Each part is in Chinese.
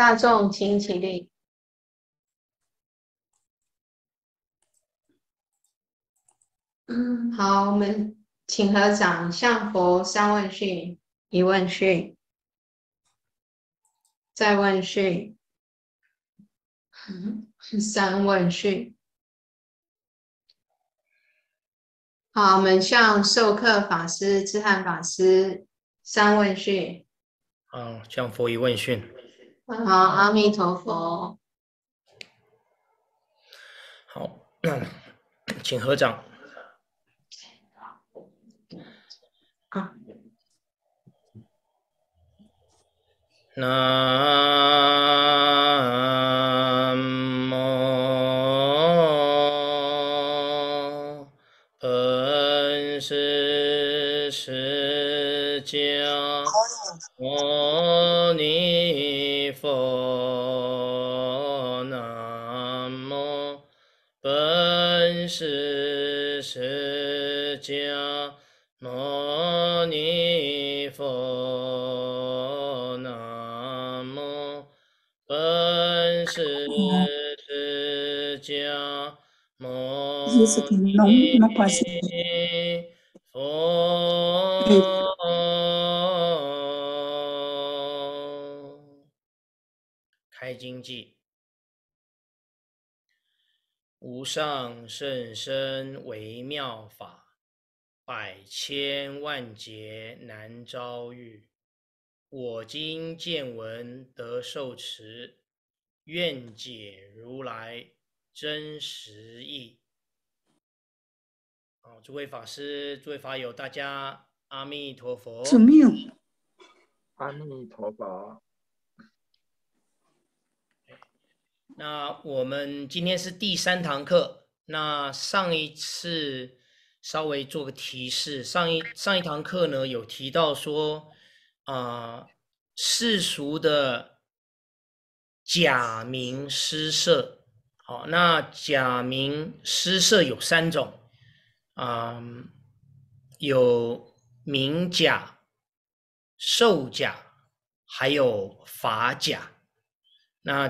大众，请起立。好，我们请合掌向佛三问讯，一问讯，再问讯，三问讯。好，我们向授课法师智汉法师三问讯。好，向佛一问讯。好，阿弥陀佛。好，那 请合掌。好，啊。南无阿弥陀 o 开经偈：无上甚深微妙法，百千万劫难遭遇。我今见闻得受持，愿解如来真实义。哦，诸位法师，诸位法友，大家阿弥陀佛。怎么样？阿弥陀佛。那我们今天是第三堂课。那上一次稍微做个提示，上一上一堂课呢，有提到说啊，世俗的假名施社，好，那假名施社有三种。嗯，有名甲、授甲，还有法甲。那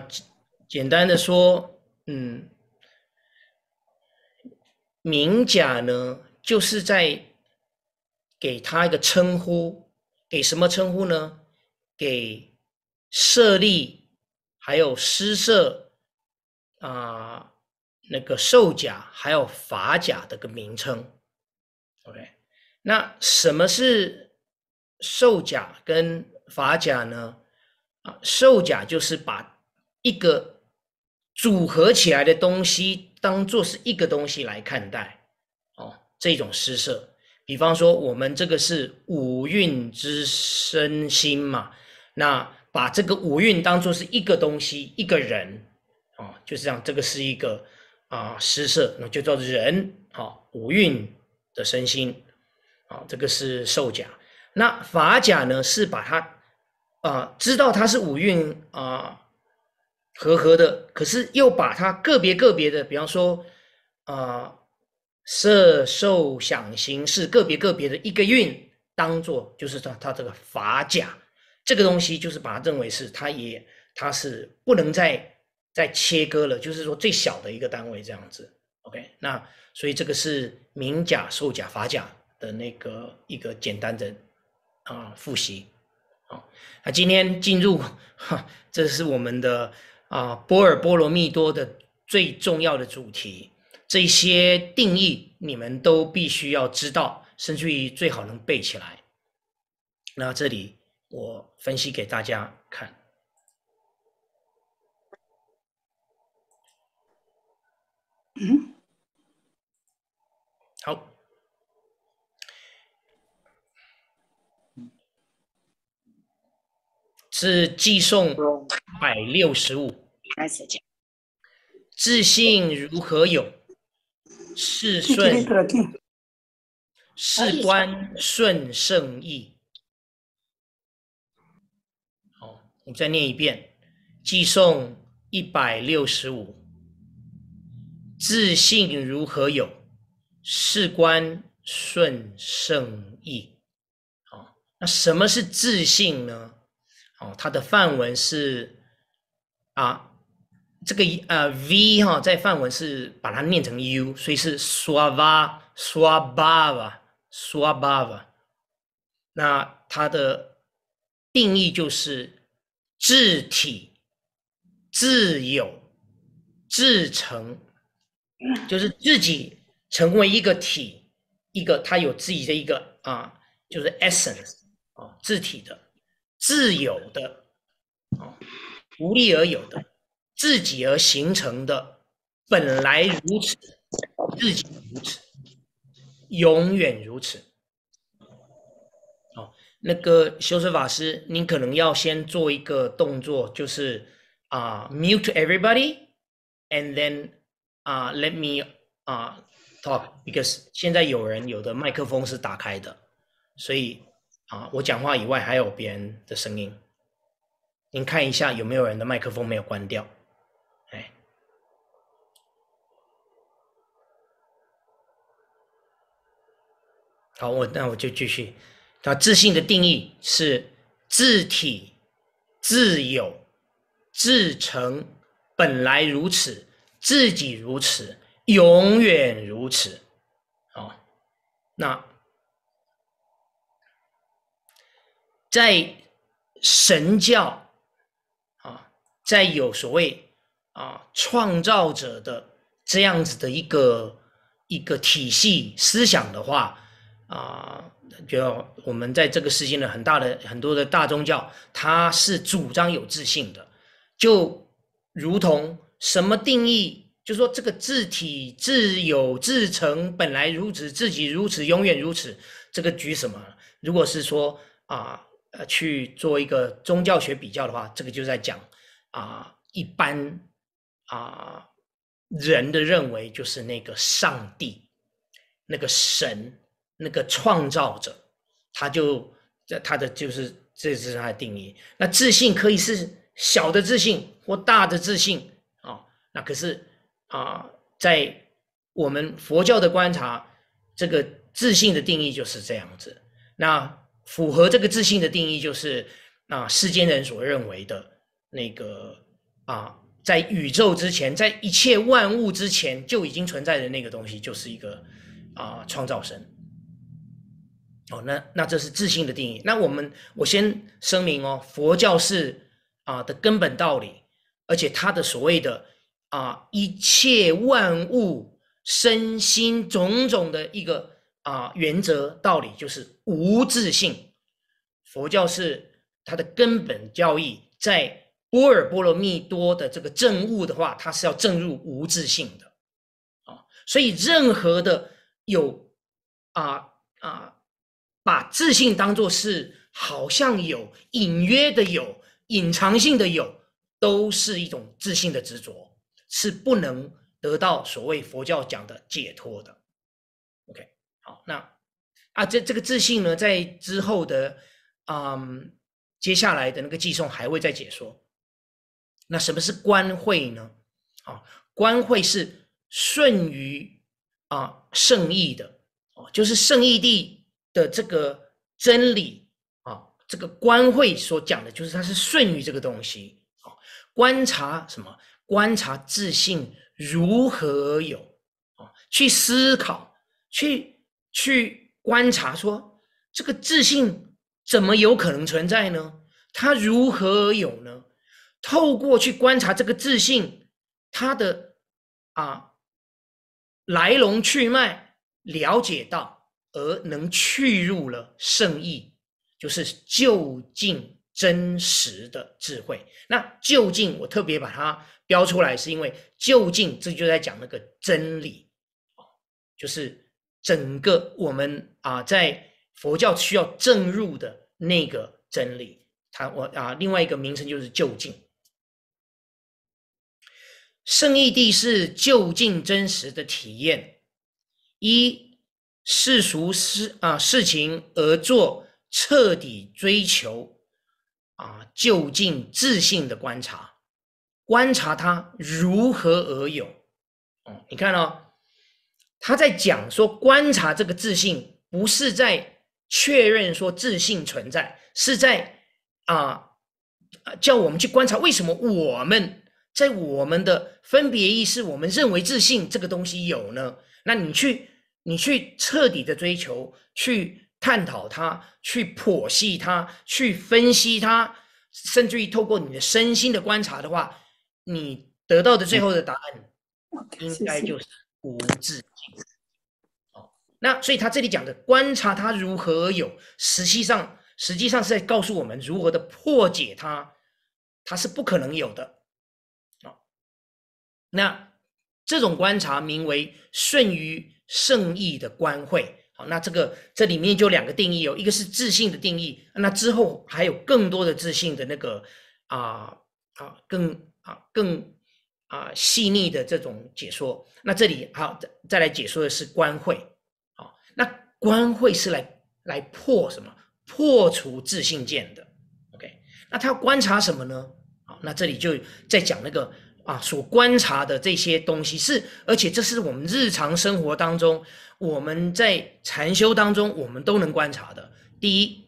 简单的说，嗯，名甲呢，就是在给他一个称呼，给什么称呼呢？给设立，还有施设，啊。那个兽假还有法假的个名称，OK，那什么是兽假跟法假呢？啊，兽假就是把一个组合起来的东西当做是一个东西来看待哦，这种施设。比方说，我们这个是五蕴之身心嘛，那把这个五蕴当做是一个东西，一个人哦，就是这样，这个是一个。啊，失色，那就叫人啊，五蕴的身心啊，这个是受假。那法假呢，是把它啊，知道它是五蕴啊合合的，可是又把它个别个别的，比方说啊，色、受、想、行，是个别个别的一个运，当做就是它它这个法假这个东西，就是把它认为是它也它是不能在在切割了，就是说最小的一个单位这样子，OK，那所以这个是明甲、受甲、法甲的那个一个简单的啊复习，好，那今天进入，这是我们的啊波尔波罗蜜多的最重要的主题，这些定义你们都必须要知道，甚至于最好能背起来。那这里我分析给大家看。嗯，好，是寄送百六十五。开始讲，自信如何有？事顺，事关顺圣意。好，你再念一遍，寄送一百六十五。自信如何有，事关顺圣意。好，那什么是自信呢？哦，它的范文是啊，这个呃 v 哈，在范文是把它念成 u，所以是 s w a v a s w a b a v a s w a b a v a 那它的定义就是自体、自有、自成。就是自己成为一个体，一个他有自己的一个啊，就是 essence 啊，自体的、自有的啊，无力而有的、自己而形成的，本来如此，自己如此，永远如此。哦，那个修斯法师，您可能要先做一个动作，就是啊，mute everybody，and then。啊，Let me 啊 talk，because 现在有人有的麦克风是打开的，所以啊，我讲话以外还有别人的声音。您看一下有没有人的麦克风没有关掉？哎，好，我那我就继续。他自信的定义是自体、自有、自成本来如此。自己如此，永远如此，啊，那在神教啊，在有所谓啊创造者的这样子的一个一个体系思想的话啊，就我们在这个世界的很大的很多的大宗教，它是主张有自信的，就如同。什么定义？就说，这个自体、自有、自成本来如此，自己如此，永远如此。这个举什么？如果是说啊，呃，去做一个宗教学比较的话，这个就在讲啊，一般啊人的认为就是那个上帝、那个神、那个创造者，他就在他的就是这是他的定义。那自信可以是小的自信或大的自信。那可是啊，在我们佛教的观察，这个自信的定义就是这样子。那符合这个自信的定义，就是啊世间人所认为的那个啊，在宇宙之前，在一切万物之前就已经存在的那个东西，就是一个啊创造神。哦，那那这是自信的定义。那我们我先声明哦，佛教是啊的根本道理，而且它的所谓的。啊，一切万物身心种种的一个啊原则道理就是无自性。佛教是它的根本教义，在波尔波罗蜜多的这个证悟的话，它是要证入无自性的啊。所以，任何的有啊啊，把自信当作是好像有、隐约的有、隐藏性的有，都是一种自信的执着。是不能得到所谓佛教讲的解脱的。OK，好，那啊，这这个自信呢，在之后的嗯，接下来的那个寄送还会再解说。那什么是观慧呢？啊，观慧是顺于啊圣意的哦，就是圣意地的这个真理啊，这个观慧所讲的就是它是顺于这个东西啊，观察什么？观察自信如何有，啊，去思考，去去观察，说这个自信怎么有可能存在呢？它如何有呢？透过去观察这个自信，它的啊来龙去脉，了解到而能去入了圣意，就是就近。真实的智慧，那就竟我特别把它标出来，是因为就竟，这就在讲那个真理，就是整个我们啊在佛教需要证入的那个真理，它我啊另外一个名称就是就竟。圣义地是就近真实的体验，一世俗事啊事情而做彻底追求。啊，就近自信的观察，观察他如何而有。哦，你看哦，他在讲说，观察这个自信不是在确认说自信存在，是在啊叫我们去观察为什么我们在我们的分别意识，我们认为自信这个东西有呢？那你去，你去彻底的追求去。探讨它，去剖析它，去分析它，甚至于透过你的身心的观察的话，你得到的最后的答案，应该就是无自性。好，那所以他这里讲的观察它如何有，实际上实际上是在告诉我们如何的破解它，它是不可能有的。好，那这种观察名为顺于圣意的观会。那这个这里面就两个定义哦，一个是自信的定义，那之后还有更多的自信的那个啊啊更啊更啊细腻的这种解说。那这里好再再来解说的是官会，好，那官会是来来破什么？破除自信见的。OK，那他要观察什么呢？好，那这里就在讲那个。啊，所观察的这些东西是，而且这是我们日常生活当中，我们在禅修当中，我们都能观察的。第一，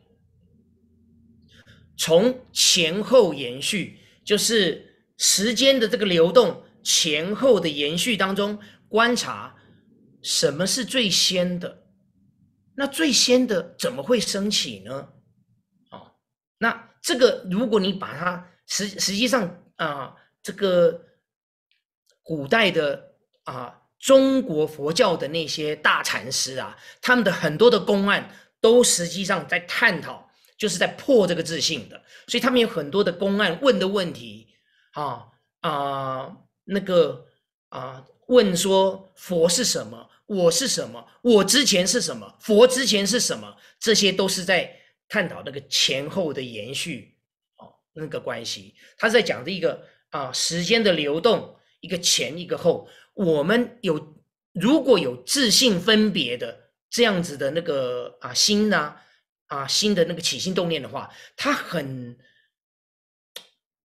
从前后延续，就是时间的这个流动，前后的延续当中，观察什么是最先的？那最先的怎么会升起呢？那这个如果你把它实实际上啊。这个古代的啊，中国佛教的那些大禅师啊，他们的很多的公案都实际上在探讨，就是在破这个自信的。所以他们有很多的公案问的问题，啊啊，那个啊，问说佛是什么，我是什么，我之前是什么，佛之前是什么，这些都是在探讨那个前后的延续哦，那个关系。他是在讲的一个。啊，时间的流动，一个前一个后，我们有如果有自信分别的这样子的那个啊心呢，啊心的那个起心动念的话，它很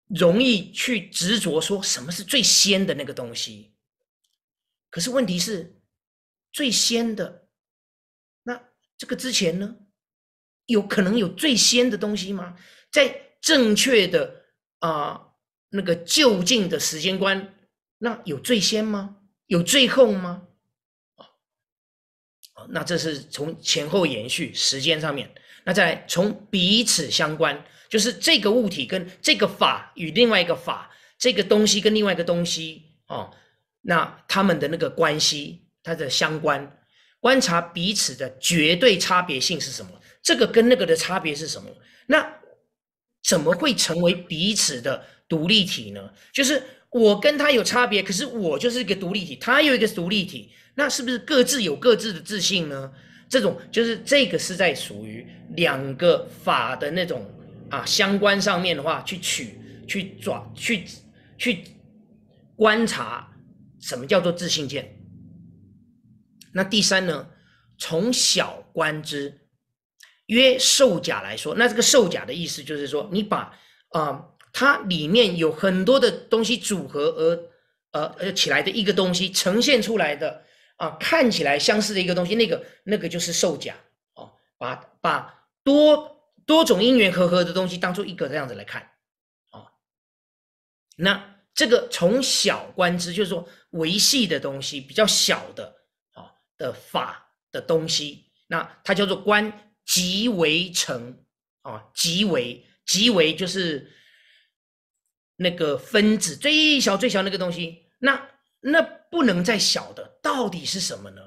容易去执着说什么是最先的那个东西。可是问题是，最先的那这个之前呢，有可能有最先的东西吗？在正确的啊。那个就近的时间观，那有最先吗？有最后吗？哦，那这是从前后延续时间上面，那再从彼此相关，就是这个物体跟这个法与另外一个法，这个东西跟另外一个东西，哦，那他们的那个关系，它的相关观察彼此的绝对差别性是什么？这个跟那个的差别是什么？那怎么会成为彼此的？独立体呢，就是我跟他有差别，可是我就是一个独立体，他有一个独立体，那是不是各自有各自的自信呢？这种就是这个是在属于两个法的那种啊相关上面的话，去取、去抓、去去观察什么叫做自信见。那第三呢，从小观之，约受假来说，那这个受假的意思就是说，你把啊。它里面有很多的东西组合而呃呃起来的一个东西呈现出来的啊，看起来相似的一个东西，那个那个就是售假哦，把把多多种因缘合合的东西当做一个这样子来看啊。那这个从小观之，就是说维系的东西比较小的啊的法的东西，那它叫做观即为成啊，即为即为就是。那个分子最小最小那个东西，那那不能再小的，到底是什么呢？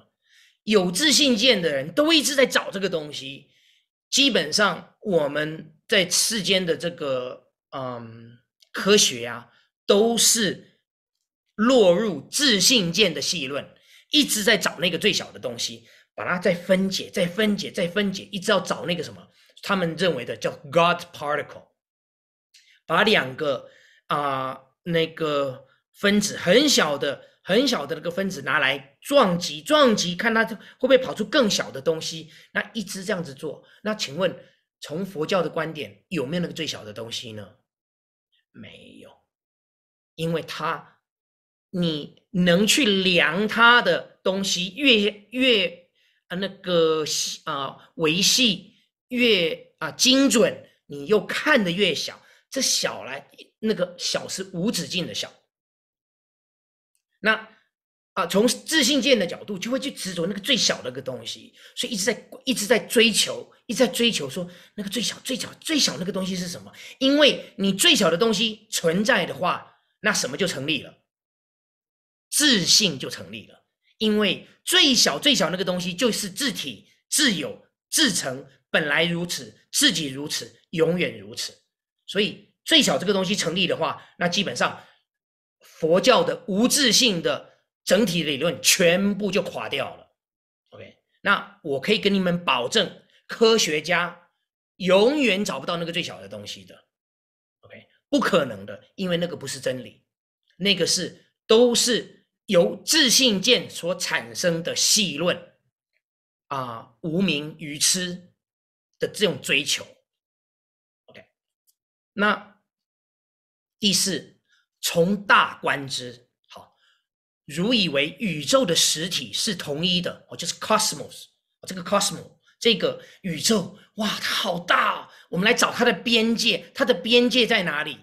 有自信键的人都一直在找这个东西。基本上我们在世间的这个嗯科学啊，都是落入自信键的细论，一直在找那个最小的东西，把它再分解、再分解、再分解，一直要找那个什么，他们认为的叫 God particle，把两个。啊，那个分子很小的、很小的那个分子拿来撞击、撞击，看它会不会跑出更小的东西。那一直这样子做，那请问从佛教的观点，有没有那个最小的东西呢？没有，因为它你能去量它的东西越越啊那个啊维系越啊精准，你又看得越小，这小来。那个小是无止境的小，那啊，从自信界的角度，就会去执着那个最小的那个东西，所以一直在一直在追求，一直在追求，说那个最小、最小、最小那个东西是什么？因为你最小的东西存在的话，那什么就成立了，自信就成立了。因为最小、最小那个东西就是自体、自有、自成，本来如此，自己如此，永远如此，所以。最小这个东西成立的话，那基本上佛教的无自性的整体理论全部就垮掉了。OK，那我可以跟你们保证，科学家永远找不到那个最小的东西的。OK，不可能的，因为那个不是真理，那个是都是由自信见所产生的戏论啊，无名愚痴的这种追求。OK，那。第四，从大观之好，如以为宇宙的实体是同一的哦，就是 cosmos，这个 cosmos，这个宇宙哇，它好大哦。我们来找它的边界，它的边界在哪里？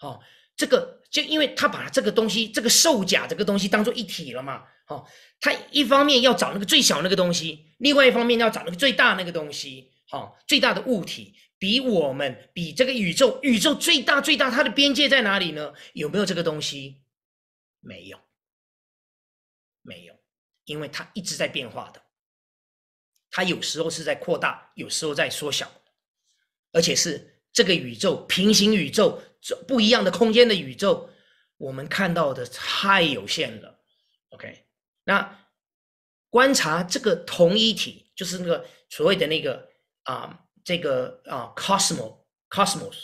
哦，这个就因为它把这个东西，这个兽甲这个东西当做一体了嘛？哦，它一方面要找那个最小那个东西，另外一方面要找那个最大那个东西。好，最大的物体。比我们比这个宇宙，宇宙最大最大，它的边界在哪里呢？有没有这个东西？没有，没有，因为它一直在变化的，它有时候是在扩大，有时候在缩小，而且是这个宇宙、平行宇宙、不一样的空间的宇宙，我们看到的太有限了。OK，那观察这个同一体，就是那个所谓的那个啊。这个啊，cosmo，cosmos，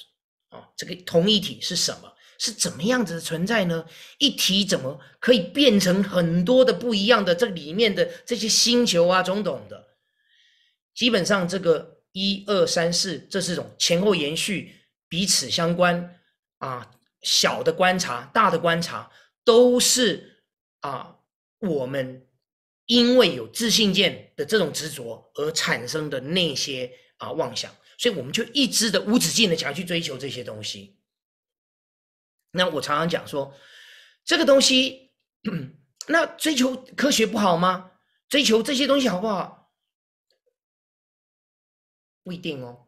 啊，这个同一体是什么？是怎么样子的存在呢？一体怎么可以变成很多的不一样的这里面的这些星球啊，种种的？基本上这个一二三四这四种前后延续、彼此相关啊，小的观察、大的观察，都是啊，我们因为有自信见的这种执着而产生的那些。啊！妄想，所以我们就一直的无止境的想去追求这些东西。那我常常讲说，这个东西，那追求科学不好吗？追求这些东西好不好？不一定哦。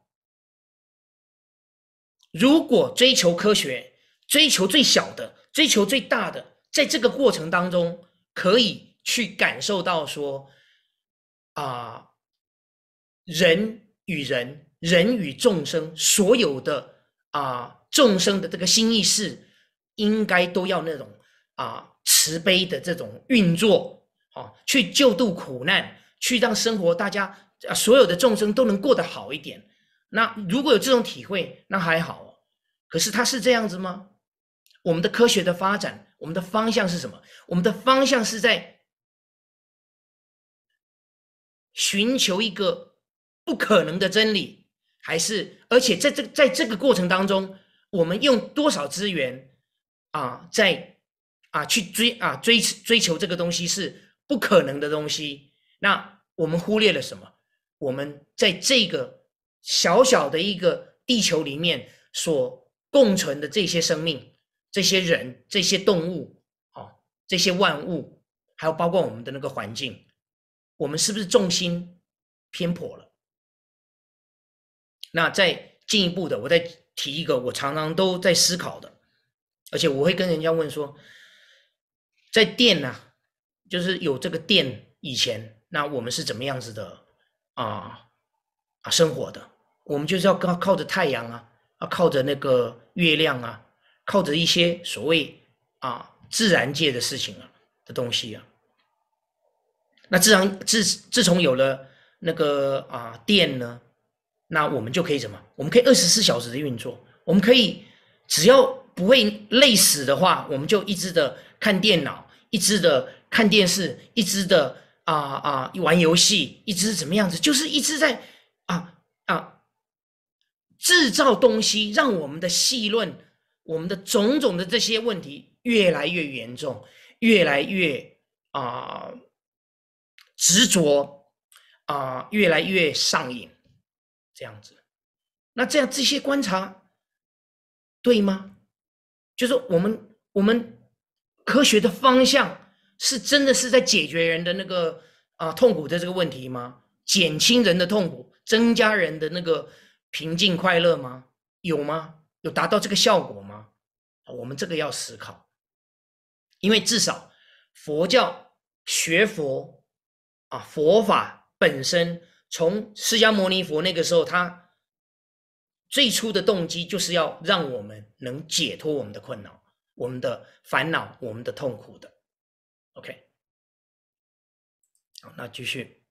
如果追求科学，追求最小的，追求最大的，在这个过程当中，可以去感受到说，啊，人。与人，人与众生，所有的啊，众生的这个心意识，应该都要那种啊慈悲的这种运作，啊，去救度苦难，去让生活大家啊，所有的众生都能过得好一点。那如果有这种体会，那还好哦。可是他是这样子吗？我们的科学的发展，我们的方向是什么？我们的方向是在寻求一个。不可能的真理，还是而且在这在这个过程当中，我们用多少资源啊，在啊去追啊追追求这个东西是不可能的东西。那我们忽略了什么？我们在这个小小的一个地球里面所共存的这些生命、这些人、这些动物，啊、这些万物，还有包括我们的那个环境，我们是不是重心偏颇了？那再进一步的，我再提一个，我常常都在思考的，而且我会跟人家问说，在电呐，就是有这个电以前，那我们是怎么样子的啊啊生活？的，我们就是要靠靠着太阳啊啊，靠着那个月亮啊，靠着一些所谓啊自然界的事情啊的东西啊。那自然自自从有了那个啊电呢？那我们就可以什么？我们可以二十四小时的运作，我们可以只要不会累死的话，我们就一直的看电脑，一直的看电视，一直的啊啊玩游戏，一直怎么样子？就是一直在啊啊制造东西，让我们的细论，我们的种种的这些问题越来越严重，越来越啊执着啊，越来越上瘾。这样子，那这样这些观察对吗？就是我们我们科学的方向是真的是在解决人的那个啊痛苦的这个问题吗？减轻人的痛苦，增加人的那个平静快乐吗？有吗？有达到这个效果吗？我们这个要思考，因为至少佛教学佛啊佛法本身。从释迦牟尼佛那个时候，他最初的动机就是要让我们能解脱我们的困扰、我们的烦恼、我们的痛苦的。OK，好，那继续，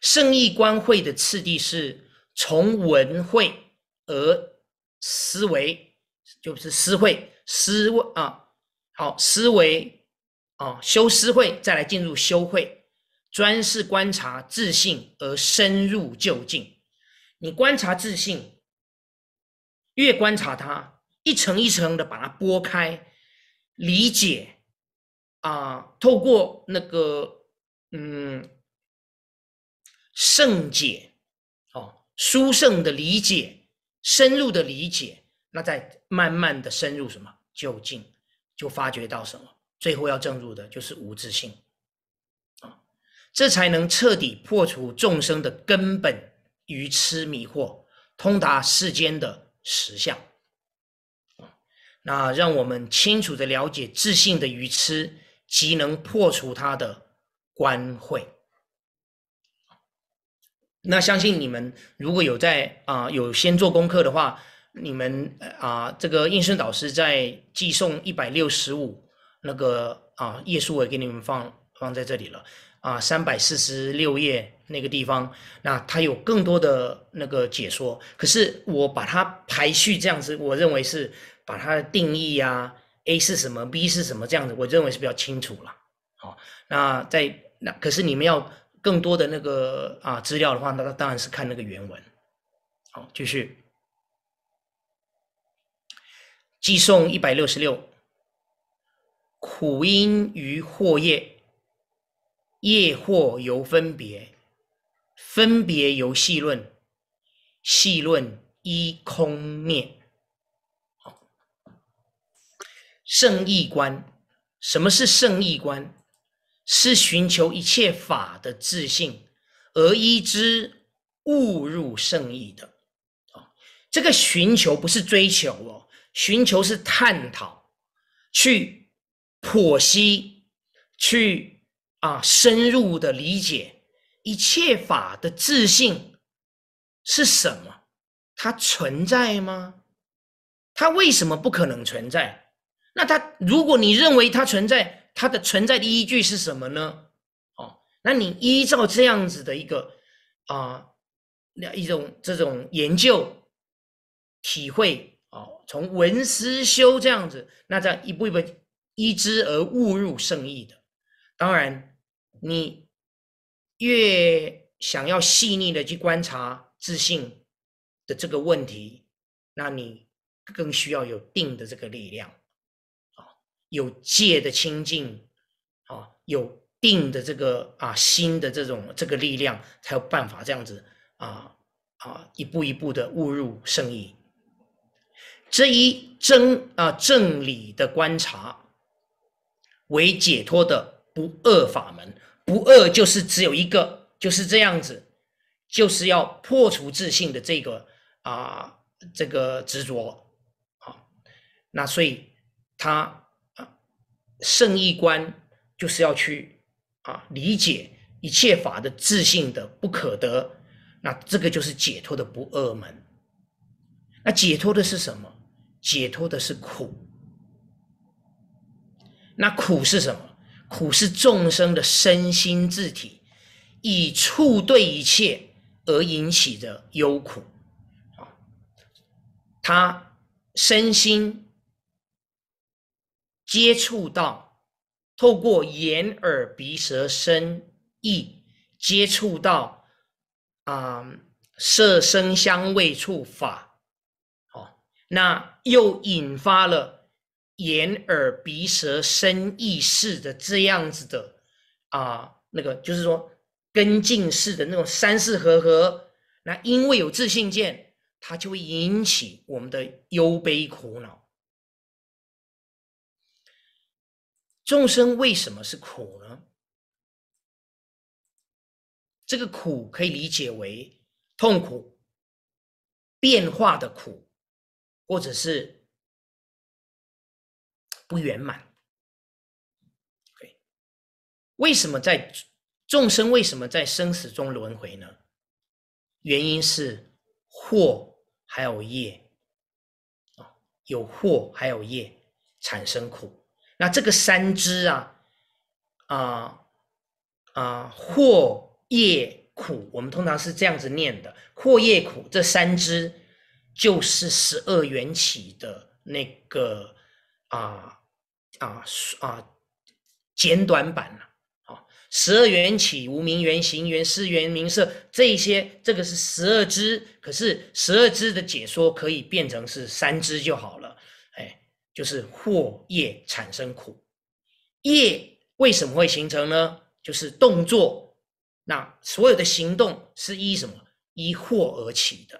圣意观会的次第是从文会而思维，就是思会思啊，好，思维啊，修思会再来进入修慧。专事观察自信而深入究竟，你观察自信，越观察它一层一层的把它剥开，理解啊，透过那个嗯圣解哦，书圣的理解，深入的理解，那再慢慢的深入什么究竟，就发觉到什么，最后要证入的就是无自信。这才能彻底破除众生的根本愚痴迷惑，通达世间的实相。那让我们清楚的了解自信的愚痴，即能破除他的关会。那相信你们如果有在啊有先做功课的话，你们啊这个应顺导师在寄送一百六十五那个啊页数，也给你们放放在这里了。啊，三百四十六页那个地方，那它有更多的那个解说。可是我把它排序这样子，我认为是把它的定义啊，A 是什么，B 是什么这样子，我认为是比较清楚了。好，那在那可是你们要更多的那个啊资料的话，那当然是看那个原文。好，继续。寄送一百六十六，苦因于祸业。业惑由分别，分别由细论，细论依空灭。圣义观，什么是圣义观？是寻求一切法的自信，而依之误入圣义的。啊，这个寻求不是追求哦，寻求是探讨，去剖析，去。啊，深入的理解一切法的自信是什么？它存在吗？它为什么不可能存在？那它，如果你认为它存在，它的存在的依据是什么呢？哦，那你依照这样子的一个啊，那一种这种研究体会哦，从文思修这样子，那这样一步一步依之而误入圣意的，当然。你越想要细腻的去观察自信的这个问题，那你更需要有定的这个力量，啊，有戒的清净，啊，有定的这个啊心的这种这个力量，才有办法这样子啊啊一步一步的误入圣意。这一真啊正理的观察，为解脱的。不恶法门，不恶就是只有一个，就是这样子，就是要破除自信的这个啊，这个执着啊。那所以他啊，圣意观就是要去啊，理解一切法的自信的不可得。那这个就是解脱的不恶门。那解脱的是什么？解脱的是苦。那苦是什么？苦是众生的身心自体，以触对一切而引起的忧苦。啊，他身心接触到，透过眼、耳、鼻、舌、身、意接触到啊，色、声、香、味、触、法，哦，那又引发了。眼、耳、鼻、舌、身、意识的这样子的啊，那个就是说跟进式的那种三世合合，那因为有自信见，它就会引起我们的忧悲苦恼。众生为什么是苦呢？这个苦可以理解为痛苦、变化的苦，或者是。不圆满为什么在众生为什么在生死中轮回呢？原因是祸还有业啊，有祸还有业产生苦。那这个三支啊啊啊，祸业苦，我们通常是这样子念的：祸业苦这三支就是十二缘起的那个啊。啊啊，简短版了啊！十二缘起，无名缘行缘识缘名色这些，这个是十二支，可是十二支的解说可以变成是三支就好了。哎，就是惑业产生苦业，为什么会形成呢？就是动作，那所有的行动是依什么？依惑而起的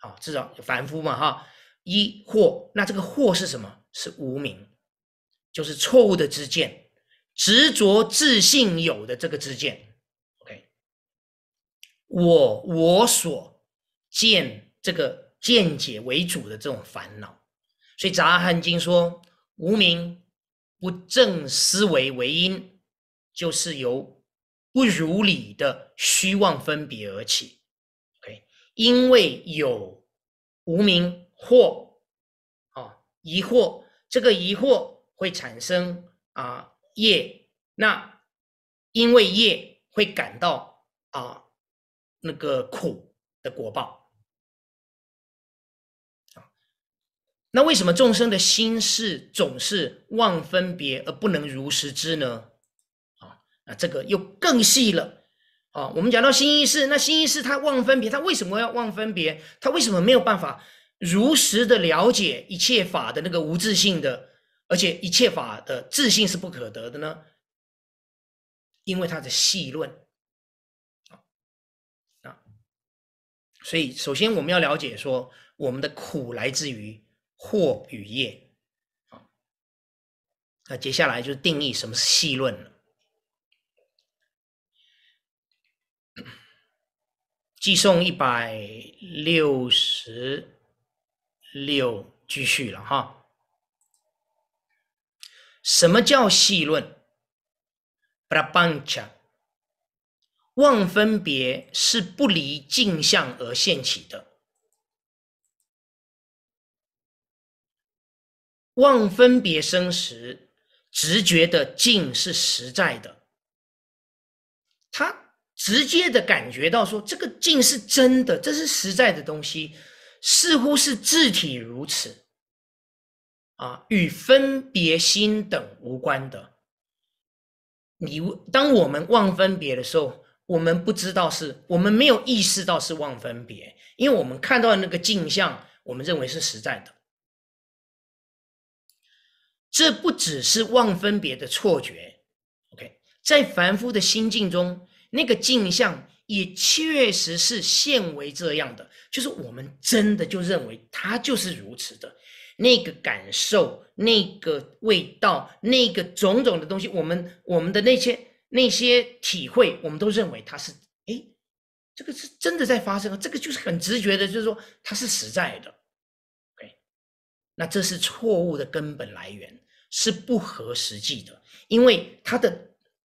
啊，至少凡夫嘛哈，依惑。那这个惑是什么？是无名，就是错误的知见，执着自信有的这个知见，OK，我我所见这个见解为主的这种烦恼，所以《杂汉经》说，无名不正思维为因，就是由不如理的虚妄分别而起，OK，因为有无名或啊疑惑，这个疑惑。会产生啊业，那因为业会感到啊那个苦的果报那为什么众生的心事总是妄分别而不能如实知呢？啊，那这个又更细了啊。我们讲到心意识，那心意识它妄分别，它为什么要妄分别？它为什么没有办法如实的了解一切法的那个无自性的？而且一切法的自信是不可得的呢，因为它的细论啊，所以首先我们要了解说我们的苦来自于惑与业啊，那接下来就定义什么是细论了。寄送一百六十六，继续了哈。什么叫细论 b r a a n c h a 望分别是不离镜像而现起的。望分别生时，直觉的镜是实在的。他直接的感觉到说，这个镜是真的，这是实在的东西，似乎是自体如此。啊，与分别心等无关的。你当我们忘分别的时候，我们不知道是，我们没有意识到是忘分别，因为我们看到的那个镜像，我们认为是实在的。这不只是忘分别的错觉。OK，在凡夫的心境中，那个镜像也确实是现为这样的，就是我们真的就认为它就是如此的。那个感受，那个味道，那个种种的东西，我们我们的那些那些体会，我们都认为它是哎，这个是真的在发生啊，这个就是很直觉的，就是说它是实在的。OK，那这是错误的根本来源，是不合实际的，因为它的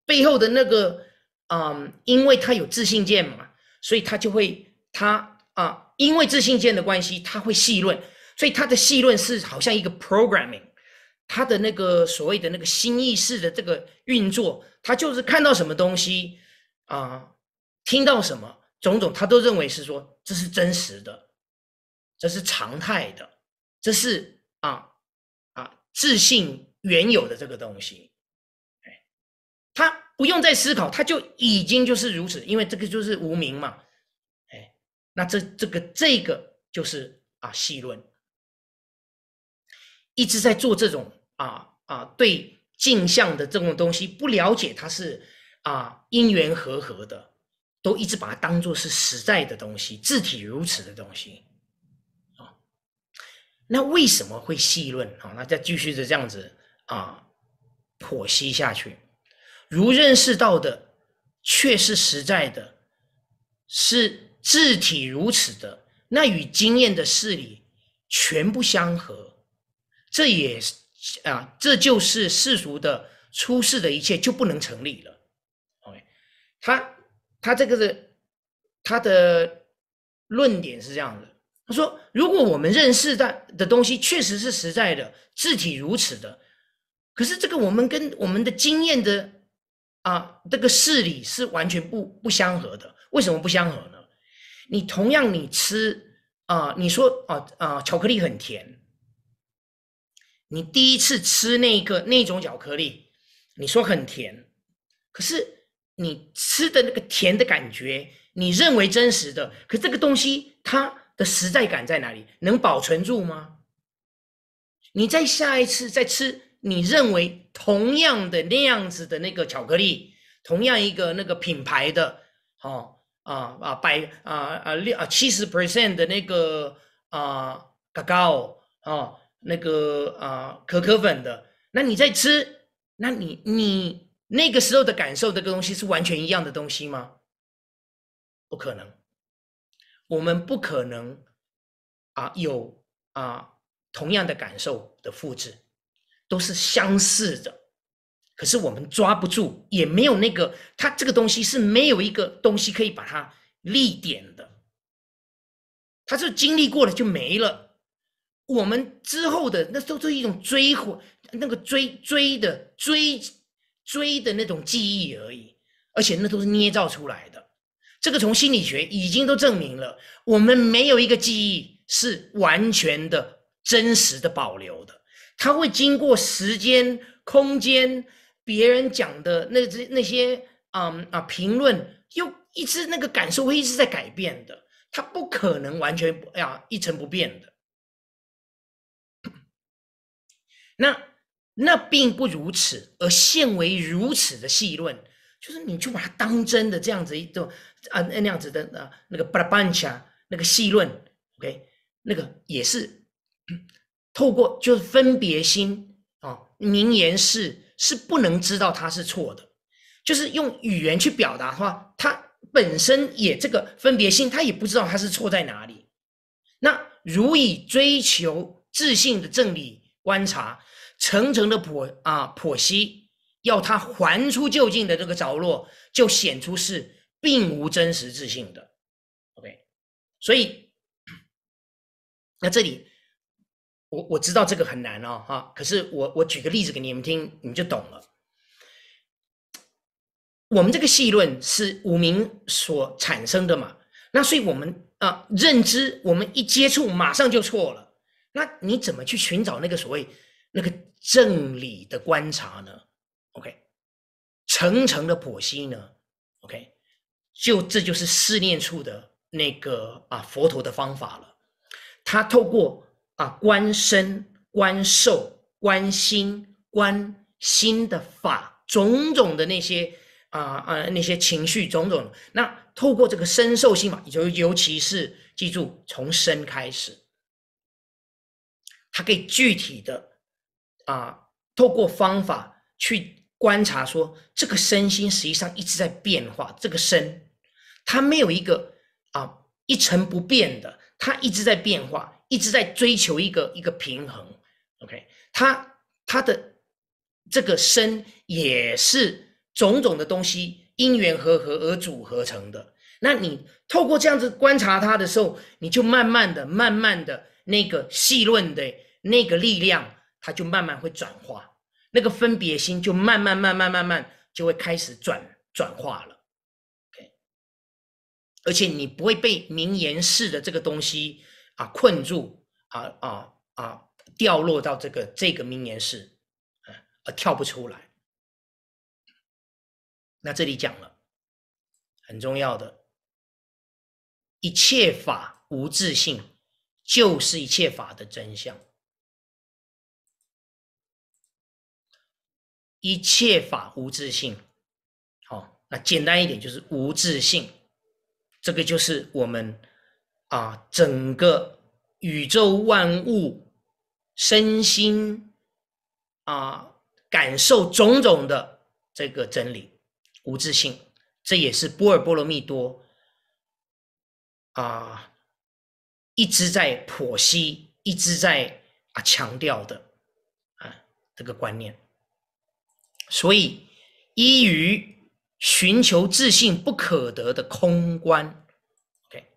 背后的那个，嗯，因为它有自信剑嘛，所以它就会，它啊，因为自信剑的关系，它会细论。所以他的细论是好像一个 programming，他的那个所谓的那个新意识的这个运作，他就是看到什么东西啊，听到什么种种，他都认为是说这是真实的，这是常态的，这是啊啊自信原有的这个东西，哎，他不用再思考，他就已经就是如此，因为这个就是无名嘛，哎，那这这个这个就是啊细论。一直在做这种啊啊对镜像的这种东西不了解，它是啊因缘和合的，都一直把它当做是实在的东西，自体如此的东西，啊，那为什么会细论？啊？那再继续的这样子啊剖析下去，如认识到的却是实在的，是自体如此的，那与经验的事理全不相合。这也是啊，这就是世俗的出世的一切就不能成立了。OK，他他这个的他的论点是这样的：他说，如果我们认识的的东西确实是实在的、字体如此的，可是这个我们跟我们的经验的啊，这个事理是完全不不相合的。为什么不相合呢？你同样，你吃啊，你说啊啊，巧克力很甜。你第一次吃那个那种巧克力，你说很甜，可是你吃的那个甜的感觉，你认为真实的？可这个东西它的实在感在哪里？能保存住吗？你在下一次再吃，你认为同样的那样子的那个巧克力，同样一个那个品牌的，哦啊啊百啊啊六啊七十 percent 的那个啊可可哦啊。那个啊，可可粉的，那你在吃，那你你那个时候的感受，这个东西是完全一样的东西吗？不可能，我们不可能啊有啊同样的感受的复制，都是相似的，可是我们抓不住，也没有那个，它这个东西是没有一个东西可以把它立点的，它是经历过了就没了。我们之后的那都都是一种追回那个追追的追追的那种记忆而已，而且那都是捏造出来的。这个从心理学已经都证明了，我们没有一个记忆是完全的真实的保留的。它会经过时间、空间、别人讲的那只那些啊啊评论，又一直那个感受会一直在改变的，它不可能完全哎呀一成不变的。那那并不如此，而现为如此的细论，就是你就把它当真的这样子一种啊那样子的啊那个巴拉巴恰那个细论，OK，那个也是透过就是分别心啊名言是是不能知道它是错的，就是用语言去表达的话，它本身也这个分别心，它也不知道它是错在哪里。那如以追求自信的正理观察。层层的剖啊剖析，要他还出就近的这个着落，就显出是并无真实自信的。OK，所以那这里我我知道这个很难哦哈，可是我我举个例子给你们听，你们就懂了。我们这个戏论是五明所产生的嘛，那所以我们啊认知，我们一接触马上就错了。那你怎么去寻找那个所谓？那个正理的观察呢？OK，层层的剖析呢？OK，就这就是试念处的那个啊，佛陀的方法了。他透过啊，观身、观受、观心、观心的法，种种的那些啊啊那些情绪，种种。那透过这个身受心法，尤尤其是记住从身开始，它可以具体的。啊，透过方法去观察，说这个身心实际上一直在变化。这个身，它没有一个啊一成不变的，它一直在变化，一直在追求一个一个平衡。OK，它它的这个身也是种种的东西因缘合合而组合成的。那你透过这样子观察它的时候，你就慢慢的、慢慢的那个细论的那个力量。它就慢慢会转化，那个分别心就慢慢慢慢慢慢就会开始转转化了。OK，而且你不会被名言式的这个东西啊困住啊啊啊，掉落到这个这个名言式，而跳不出来。那这里讲了很重要的，一切法无自性，就是一切法的真相。一切法无自性，好，那简单一点就是无自性，这个就是我们啊，整个宇宙万物、身心啊，感受种种的这个真理无自性，这也是波尔波罗蜜多啊一直在剖析，一直在啊强调的啊这个观念。所以依于寻求自信不可得的空观，OK，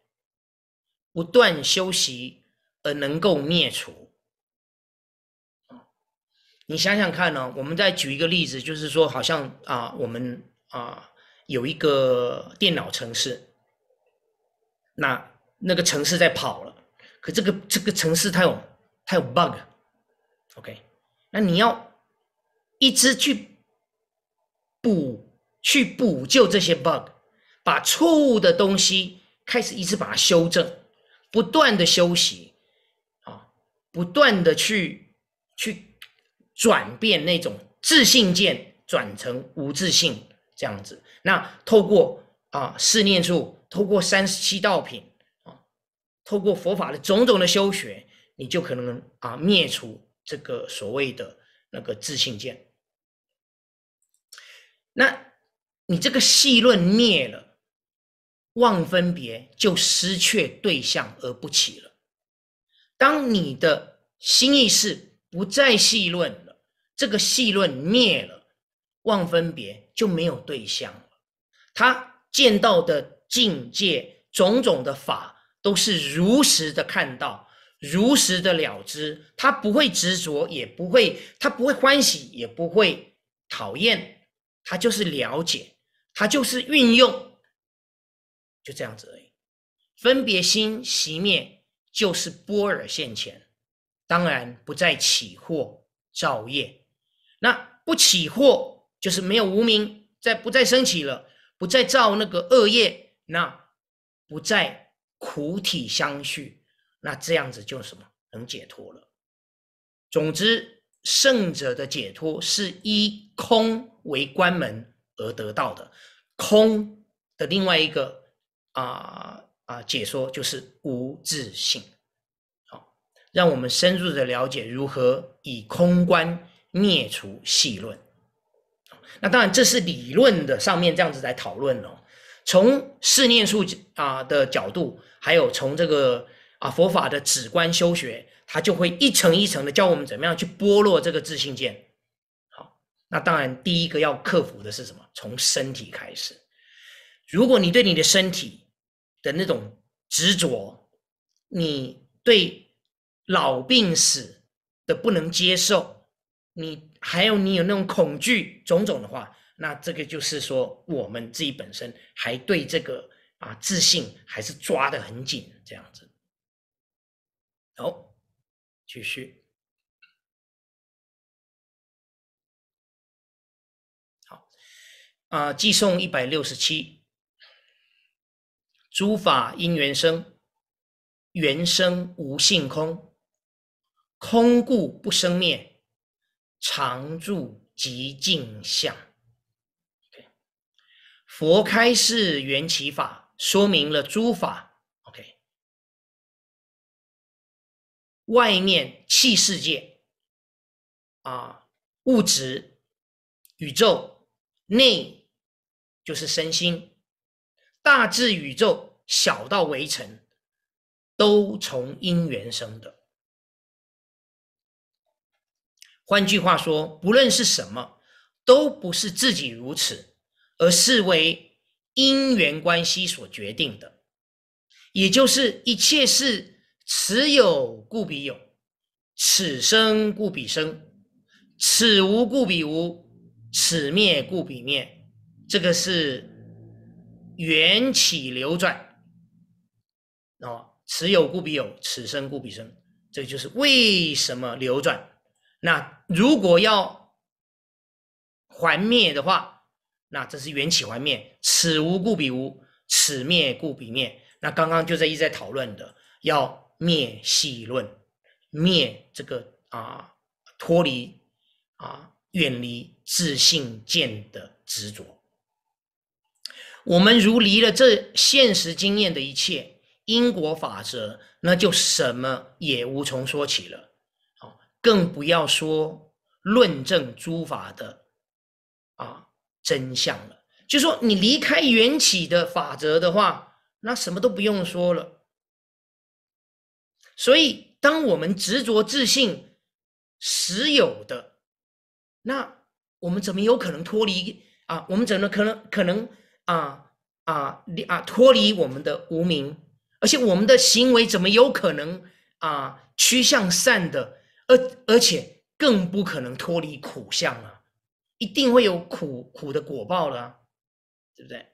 不断修习而能够灭除。你想想看呢？我们再举一个例子，就是说，好像啊，我们啊有一个电脑城市，那那个城市在跑了，可这个这个城市它有它有 bug，OK，那你要一直去。补去补救这些 bug，把错误的东西开始一直把它修正，不断的修习，啊，不断的去去转变那种自信见，转成无自信这样子。那透过啊四念处，透过三十七道品，啊，透过佛法的种种的修学，你就可能啊灭除这个所谓的那个自信见。那你这个细论灭了，望分别就失去对象而不起了。当你的心意识不再细论了，这个细论灭了，望分别就没有对象了。他见到的境界种种的法，都是如实的看到，如实的了知。他不会执着，也不会他不会欢喜，也不会讨厌。它就是了解，它就是运用，就这样子而已。分别心熄灭，就是波尔现前，当然不再起惑造业。那不起惑，就是没有无名，在，不再升起了，不再造那个恶业，那不再苦体相续，那这样子就什么能解脱了。总之。圣者的解脱是依空为关门而得到的，空的另外一个啊啊解说就是无自性，好，让我们深入的了解如何以空观灭除细论。那当然这是理论的上面这样子来讨论哦。从四念处啊的角度，还有从这个啊佛法的止观修学。他就会一层一层的教我们怎么样去剥落这个自信键。好，那当然第一个要克服的是什么？从身体开始。如果你对你的身体的那种执着，你对老病死的不能接受，你还有你有那种恐惧种种的话，那这个就是说我们自己本身还对这个啊自信还是抓的很紧，这样子。好。继续，好，啊，寄送一百六十七，诸法因缘生，缘生无性空，空故不生灭，常住即净相。佛开示缘起法，说明了诸法。外面气世界，啊，物质宇宙内就是身心，大至宇宙，小到微尘，都从因缘生的。换句话说，不论是什么，都不是自己如此，而是为因缘关系所决定的。也就是一切事。此有故彼有，此生故彼生，此无故彼无，此灭故彼灭。这个是缘起流转啊。此有故彼有，此生故彼生，这就是为什么流转。那如果要还灭的话，那这是缘起还灭。此无故彼无，此灭故彼灭。那刚刚就在一直在讨论的要。灭戏论，灭这个啊，脱离啊，远离自信见的执着。我们如离了这现实经验的一切因果法则，那就什么也无从说起了。啊，更不要说论证诸法的啊真相了。就说你离开缘起的法则的话，那什么都不用说了。所以，当我们执着自信、实有的，那我们怎么有可能脱离啊？我们怎么可能可能啊啊啊脱离我们的无名？而且我们的行为怎么有可能啊趋向善的？而而且更不可能脱离苦相啊！一定会有苦苦的果报了，对不对？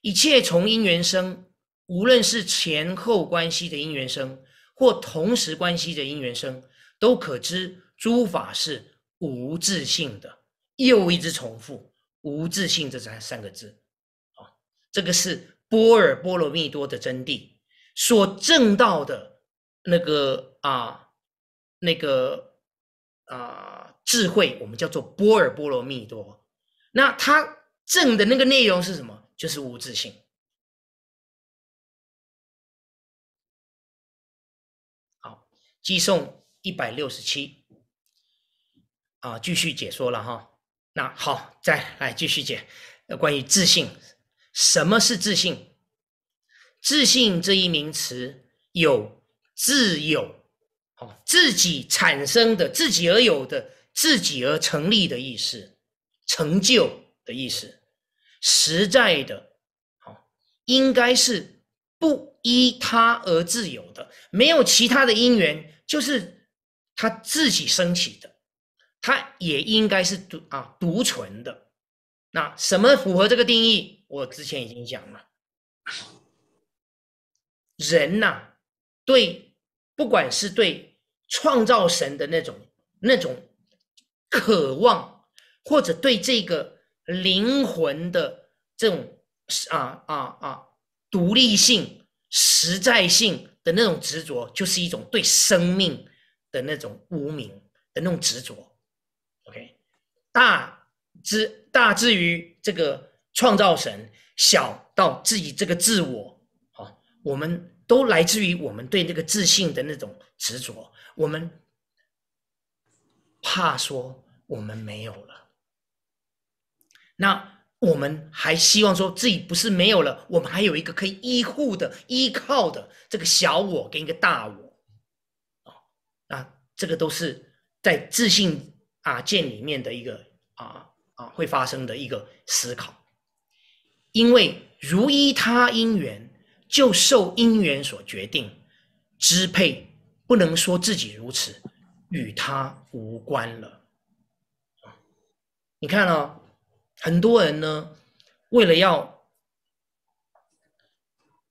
一切从因缘生。无论是前后关系的因缘生，或同时关系的因缘生，都可知诸法是无自性的。又一直重复“无自性”这三三个字。啊，这个是波尔波罗蜜多的真谛，所证到的那个啊，那个啊智慧，我们叫做波尔波罗蜜多。那他证的那个内容是什么？就是无自性。寄送一百六十七，啊，继续解说了哈。那好，再来继续解关于自信，什么是自信？自信这一名词有自有哦，自己产生的，自己而有的，自己而成立的意思，成就的意思，实在的，哦，应该是。不依他而自由的，没有其他的因缘，就是他自己升起的，他也应该是独啊独存的。那什么符合这个定义？我之前已经讲了，人呐，对，不管是对创造神的那种那种渴望，或者对这个灵魂的这种啊啊啊。独立性、实在性的那种执着，就是一种对生命的那种无名的那种执着。OK，大之大之于这个创造神，小到自己这个自我，啊，我们都来自于我们对那个自信的那种执着。我们怕说我们没有了，那。我们还希望说自己不是没有了，我们还有一个可以依附的、依靠的这个小我跟一个大我，啊，那这个都是在自信啊见里面的一个啊啊会发生的一个思考，因为如依他因缘，就受因缘所决定、支配，不能说自己如此，与他无关了，啊，你看呢？很多人呢，为了要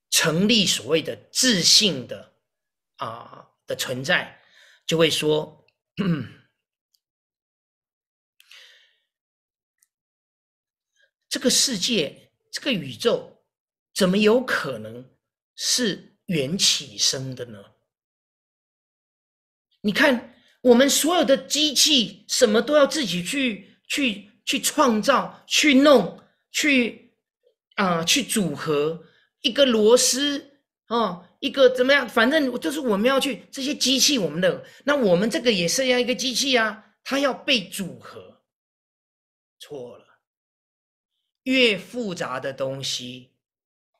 成立所谓的自信的啊的存在，就会说：这个世界、这个宇宙，怎么有可能是缘起生的呢？你看，我们所有的机器，什么都要自己去去。去创造，去弄，去啊，去组合一个螺丝啊，一个怎么样？反正就是我们要去这些机器，我们的那我们这个也是要一个机器啊，它要被组合。错了，越复杂的东西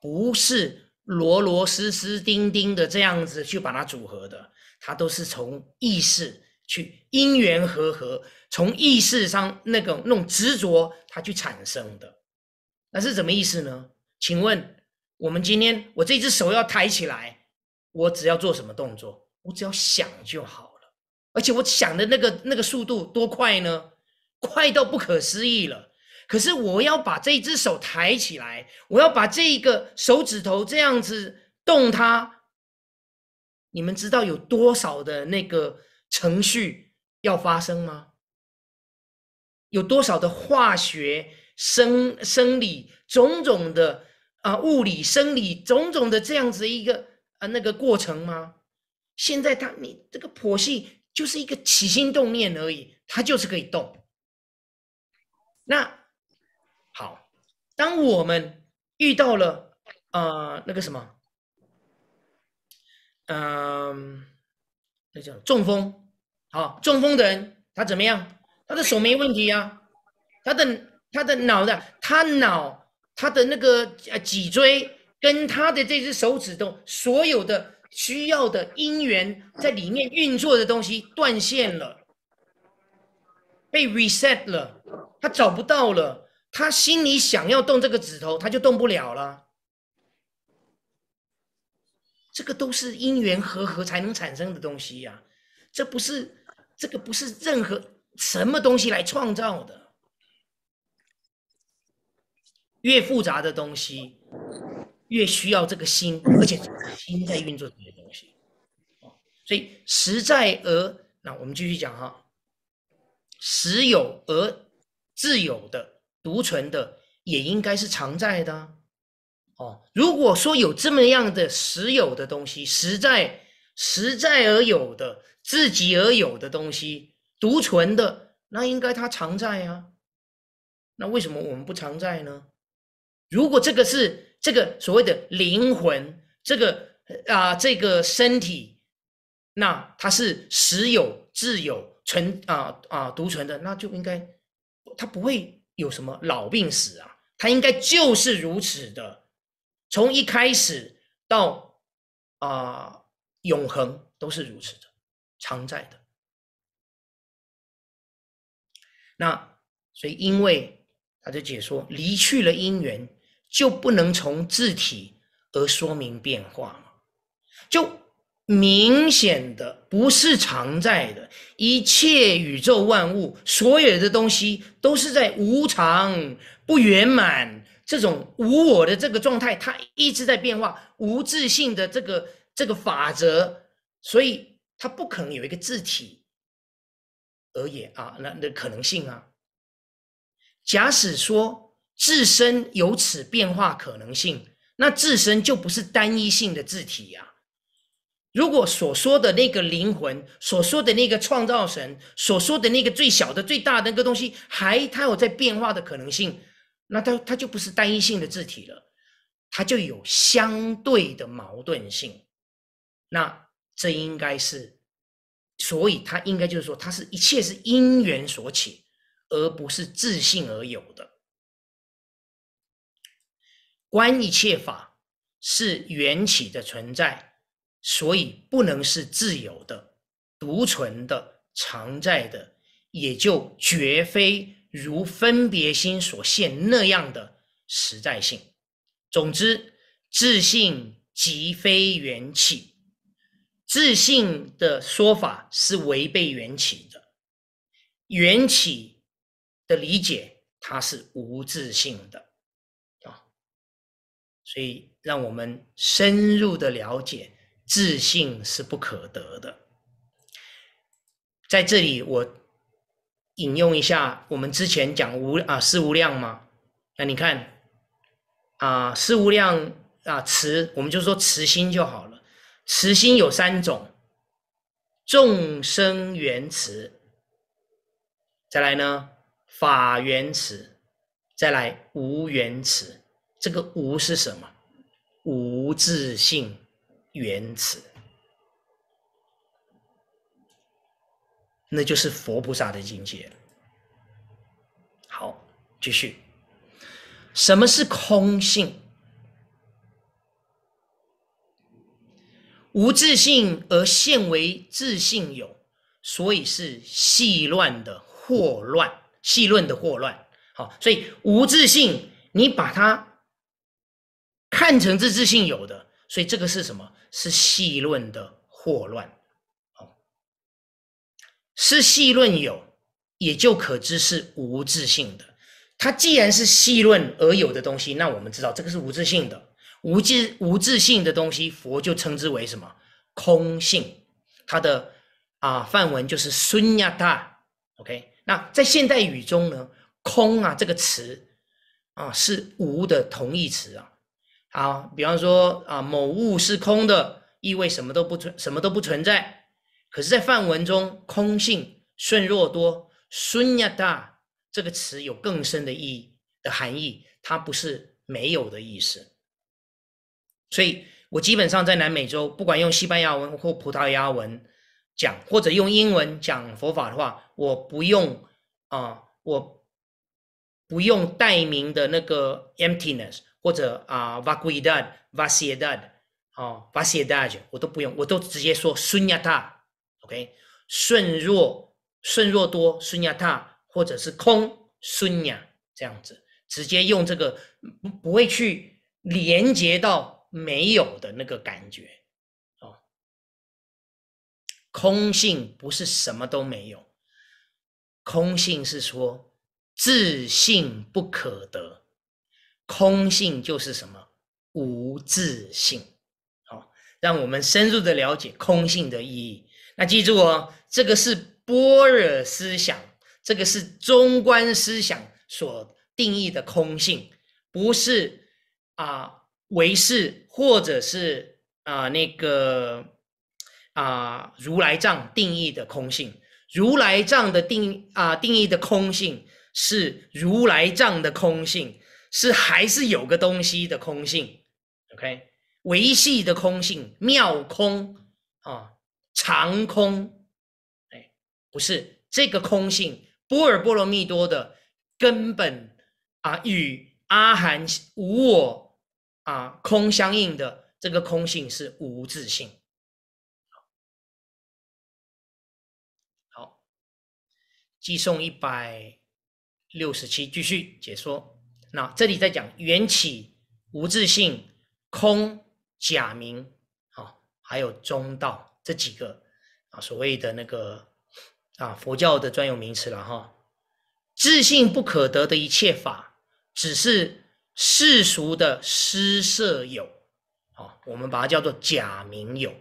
不是螺螺丝丝钉钉的这样子去把它组合的，它都是从意识去因缘合合。从意识上那个那种执着，它去产生的，那是什么意思呢？请问我们今天，我这只手要抬起来，我只要做什么动作？我只要想就好了，而且我想的那个那个速度多快呢？快到不可思议了。可是我要把这只手抬起来，我要把这一个手指头这样子动它，你们知道有多少的那个程序要发生吗？有多少的化学、生生理种种的啊，物理、生理种种的这样子一个啊那个过程吗？现在他你这个婆系就是一个起心动念而已，它就是可以动。那好，当我们遇到了呃那个什么，嗯，那叫中风，好，中风的人他怎么样？他的手没问题呀，他的他的脑的，他脑他的那个呃脊椎跟他的这只手指头，所有的需要的因缘在里面运作的东西断线了，被 reset 了，他找不到了，他心里想要动这个指头，他就动不了了。这个都是因缘和合才能产生的东西呀，这不是这个不是任何。什么东西来创造的？越复杂的东西，越需要这个心，而且心在运作这些东西。哦，所以实在而……那我们继续讲哈。实有而自有的、独存的，也应该是常在的。哦，如果说有这么样的实有的东西，实在、实在而有的、自己而有的东西。独存的那应该它常在啊。那为什么我们不常在呢？如果这个是这个所谓的灵魂，这个啊这个身体，那它是实有、自有、存啊啊独存的，那就应该它不会有什么老病死啊，它应该就是如此的，从一开始到啊永恒都是如此的常在的。那所以，因为他就解说离去了因缘，就不能从字体而说明变化嘛？就明显的不是常在的一切宇宙万物，所有的东西都是在无常、不圆满这种无我的这个状态，它一直在变化，无自性的这个这个法则，所以它不可能有一个字体。而也啊，那那可能性啊，假使说自身有此变化可能性，那自身就不是单一性的字体呀。如果所说的那个灵魂，所说的那个创造神，所说的那个最小的最大的那个东西，还它有在变化的可能性，那它它就不是单一性的字体了，它就有相对的矛盾性。那这应该是。所以，他应该就是说，它是一切是因缘所起，而不是自信而有的。观一切法是缘起的存在，所以不能是自由的、独存的、常在的，也就绝非如分别心所现那样的实在性。总之，自信即非缘起。自信的说法是违背缘起的，缘起的理解它是无自信的啊，所以让我们深入的了解自信是不可得的。在这里我引用一下我们之前讲无啊是无量嘛，那你看啊是无量啊慈，我们就说慈心就好了。慈心有三种：众生缘慈，再来呢法缘慈，再来无缘慈。这个无是什么？无自性缘慈，那就是佛菩萨的境界。好，继续，什么是空性？无自性而现为自性有，所以是戏乱的祸乱。戏论的祸乱，好，所以无自性，你把它看成是自性有的，所以这个是什么？是戏论的祸乱。是戏论有，也就可知是无自性的。它既然是戏论而有的东西，那我们知道这个是无自性的。无自无自性的东西，佛就称之为什么空性？它的啊范文就是 s 亚 n a t o k 那在现代语中呢，空啊这个词啊是无的同义词啊。好，比方说啊某物是空的，意味什么都不存，什么都不存在。可是，在范文中，空性顺若多 s 亚 n a t 这个词有更深的意义的含义，它不是没有的意思。所以我基本上在南美洲，不管用西班牙文或葡萄牙文讲，或者用英文讲佛法的话，我不用啊，我不用代名的那个 emptiness 或者啊 vacuidad vaciedad 啊 vaciedad，我都不用，我都直接说 sunyatā，OK，顺若顺若多 s u n y a t 或者是空 sunya 这样子，直接用这个，不不会去连接到。没有的那个感觉，哦，空性不是什么都没有，空性是说自性不可得，空性就是什么无自性，好，让我们深入的了解空性的意义。那记住哦，这个是般若思想，这个是中观思想所定义的空性，不是啊。为是，或者是啊那个啊如来藏定义的空性，如来藏的定啊定义的空性是如来藏的空性，是还是有个东西的空性？OK，维系的空性，妙空啊，常空，哎，不是这个空性，波尔波罗蜜多的根本啊与阿含无我。啊，空相应的这个空性是无自性。好，寄送一百六十七，继续解说。那这里在讲缘起、无自性、空、假名，啊，还有中道这几个啊，所谓的那个啊，佛教的专有名词了哈。自信不可得的一切法，只是。世俗的施舍有，啊，我们把它叫做假名有。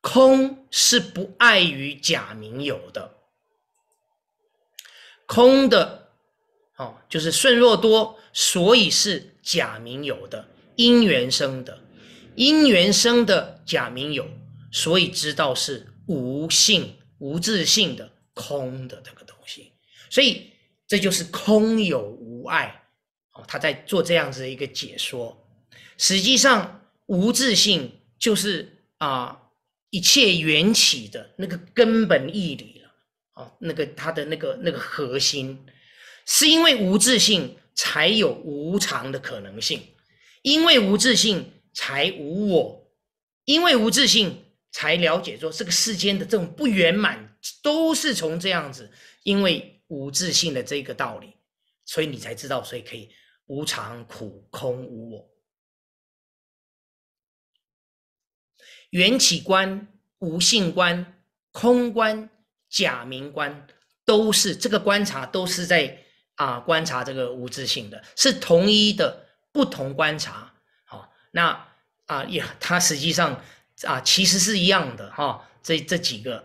空是不碍于假名有的，空的，哦，就是顺若多，所以是假名有的因缘生的，因缘生的假名有，所以知道是无性无自性的空的这个东西，所以这就是空有无碍。他在做这样子的一个解说，实际上无自性就是啊一切缘起的那个根本义理了，哦，那个他的那个那个核心，是因为无自性才有无常的可能性，因为无自性才无我，因为无自性才了解说这个世间的这种不圆满都是从这样子，因为无自性的这个道理，所以你才知道，所以可以。无常、苦、空、无我、缘起观、无性观、空观、假名观，都是这个观察，都是在啊观察这个无自性的是同一的，不同观察。好，那啊也，它实际上啊其实是一样的哈。这这几个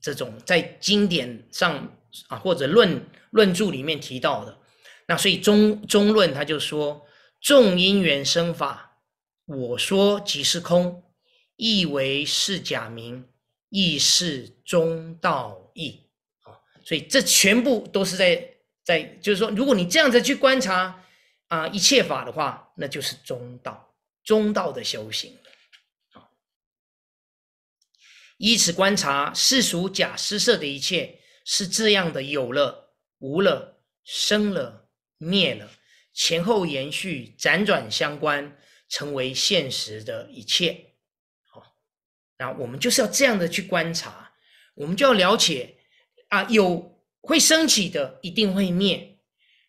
这种在经典上啊或者论论著里面提到的。那所以中中论他就说：众因缘生法，我说即是空，亦为是假名，亦是中道义。啊，所以这全部都是在在，就是说，如果你这样子去观察啊，一切法的话，那就是中道，中道的修行。啊，以此观察世俗假施设的一切是这样的：有了，无了，生了。灭了，前后延续，辗转相关，成为现实的一切。好，那我们就是要这样的去观察，我们就要了解啊，有会升起的，一定会灭；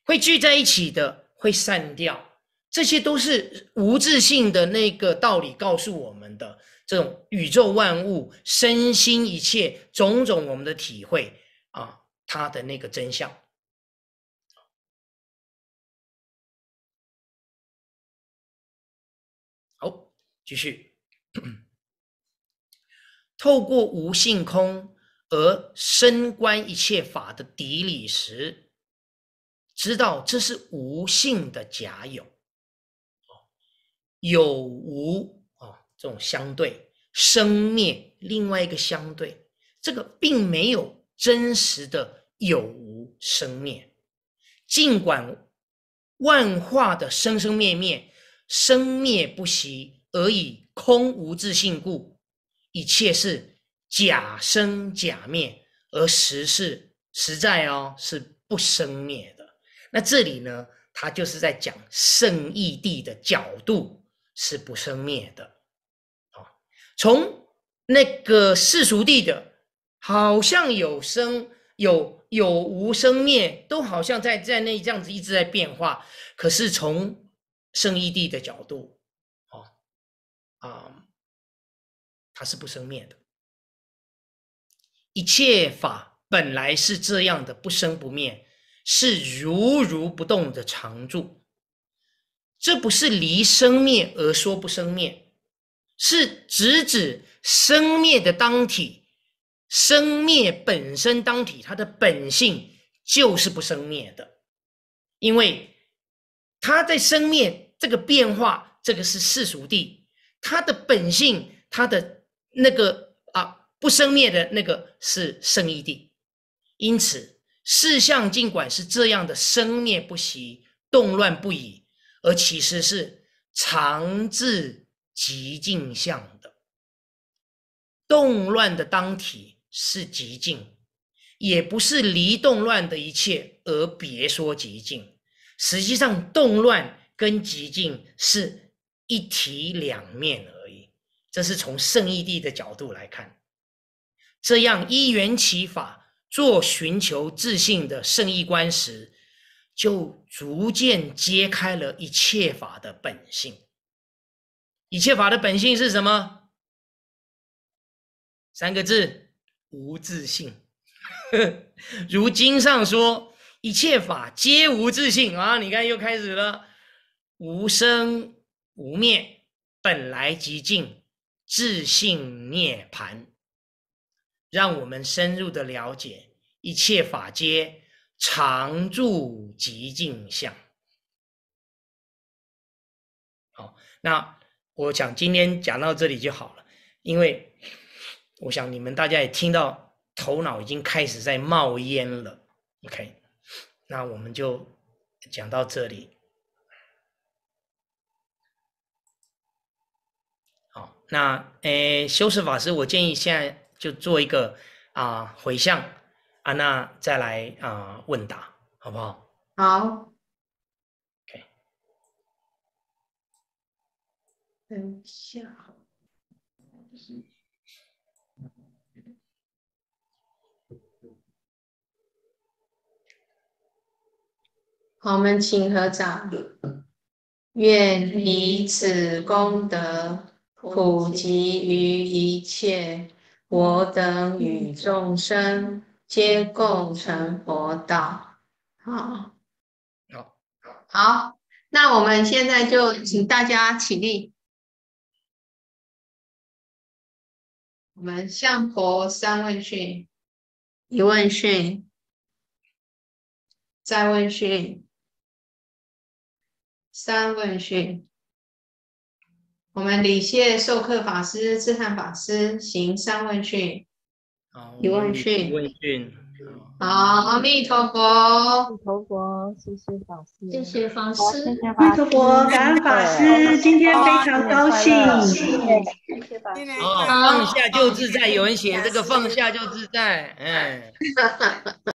会聚在一起的，会散掉。这些都是无自性的那个道理告诉我们的。这种宇宙万物、身心一切种种，我们的体会啊，它的那个真相。继续，透过无性空而深观一切法的底理时，知道这是无性的假有，有无啊，这种相对生灭，另外一个相对，这个并没有真实的有无生灭，尽管万化的生生灭灭，生灭不息。而以空无自性故，一切是假生假灭，而实是实在哦，是不生灭的。那这里呢，他就是在讲圣义地的角度是不生灭的。啊，从那个世俗地的，好像有生有有无生灭，都好像在在那这样子一直在变化。可是从圣义地的角度。啊，它是不生灭的。一切法本来是这样的，不生不灭，是如如不动的常住。这不是离生灭而说不生灭，是直指生灭的当体，生灭本身当体，它的本性就是不生灭的。因为它在生灭这个变化，这个是世俗地。他的本性，他的那个啊不生灭的那个是生意的，因此事相尽管是这样的生灭不息、动乱不已，而其实是常至极静相的。动乱的当体是极静，也不是离动乱的一切而别说极静。实际上，动乱跟极静是。一体两面而已，这是从圣义地的角度来看，这样一缘起法做寻求自信的圣义观时，就逐渐揭开了一切法的本性。一切法的本性是什么？三个字：无自信。如经上说，一切法皆无自信啊！你看，又开始了无生。无灭本来即净，自性涅盘。让我们深入的了解一切法皆常住极净相。好，那我想今天讲到这里就好了，因为我想你们大家也听到，头脑已经开始在冒烟了。OK，那我们就讲到这里。那诶，修饰法师，我建议现在就做一个啊回向啊，那再来啊问答，好不好？好，OK，等一下，我们请合掌，愿以此功德。普及于一切，我等与众生皆共成佛道。好，好，那我们现在就请大家起立。我们向佛三问讯，一问讯，再问讯，三问讯。我们礼谢授课法师智善法师行三问讯，一问讯，问讯，好，阿弥陀佛，阿弥陀佛，谢谢法师，谢谢法师，阿弥陀佛，感恩法师，今天非常高兴，谢谢法师，放下就自在，有人写这个放下就自在，哎。